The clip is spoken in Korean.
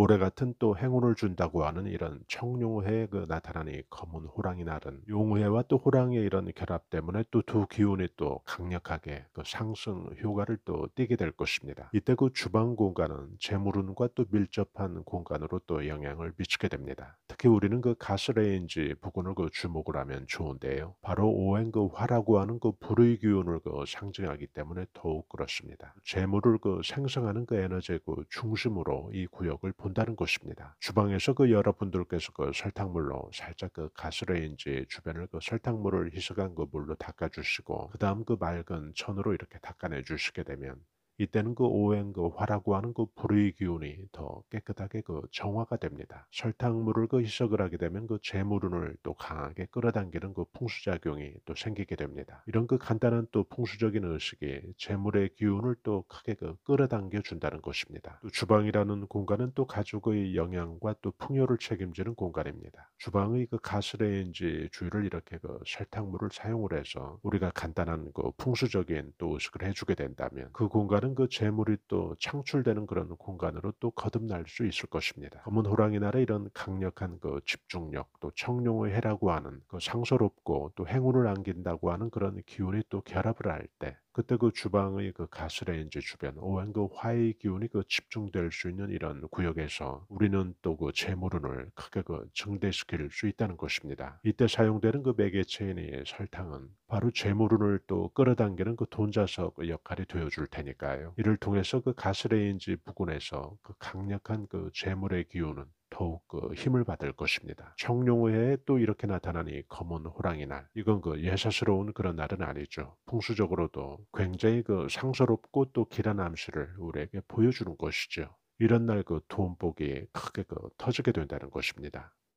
올해 같은 또 행운을 준다고 하는 이런 청룡회에 그 나타나니 검은 호랑이 날은 용회와 또 호랑이의 이런 결합 때문에 또 두 기운이 또 강력하게 그 상승 효과를 또 띠게 될 것입니다. 이때 그 주방 공간은 재물운과 또 밀접한 공간으로 또 영향을 미치게 됩니다. 특히 우리는 그 가스레인지 부근을 그 주목을 하면 좋은데요. 바로 오행 그 화라고 하는 그 불의 기운을 그 상징하기 때문에 더욱 그렇습니다. 재물을 그 생성하는 그 에너지의 그 중심으로 이 구역을 본 본다는 것입니다. 주방에서 그 여러분들께서 그 설탕물로 살짝 그 가스레인지 주변을 그 설탕물을 희석한 그 물로 닦아주시고 그 다음 그 맑은 천으로 이렇게 닦아내 주시게 되면 이때는 그오행그 화라고 하는 그 불의 기운이 더 깨끗하게 그 정화가 됩니다. 설탕물을 그 희석을 하게 되면 그 재물운을 또 강하게 끌어당기는 그 풍수작용이 또 생기게 됩니다. 이런 그 간단한 또 풍수적인 의식이 재물의 기운을 또 크게 그 끌어당겨 준다는 것입니다. 또 주방이라는 공간은 또 가족의 영양과 또 풍요를 책임지는 공간입니다. 주방의 그 가스레인지 주위를 이렇게 그 설탕물을 사용을 해서 우리가 간단한 그 풍수적인 또 의식을 해주게 된다면 그 공간은 많은 그 재물이 또 창출되는 그런 공간으로 또 거듭날 수 있을 것입니다. 검은 호랑이 날에 이런 강력한 그 집중력 또 청룡의 해라고 하는 그 상서롭고 또 행운을 안긴다고 하는 그런 기운이 또 결합을 할때 그때 그 주방의 그 가스레인지 주변, 오한 그 화의 기운이 그 집중될 수 있는 이런 구역에서 우리는 또 그 재물운을 크게 그 증대시킬 수 있다는 것입니다. 이때 사용되는 그 매개체인의 설탕은 바로 재물운을 또 끌어당기는 그 돈자석 역할이 되어줄 테니까요. 이를 통해서 그 가스레인지 부근에서 그 강력한 그 재물의 기운은 더욱 그 힘을 받을 것입니다. 청룡회에 또 이렇게 나타나니 검은 호랑이 날. 이건 그 예사스러운 그런 날은 아니죠. 풍수적으로도 굉장히 그 상서롭고 또 길한 암시를 우리에게 보여주는 것이죠. 이런 날 그 도움복이 크게 그 터지게 된다는 것입니다.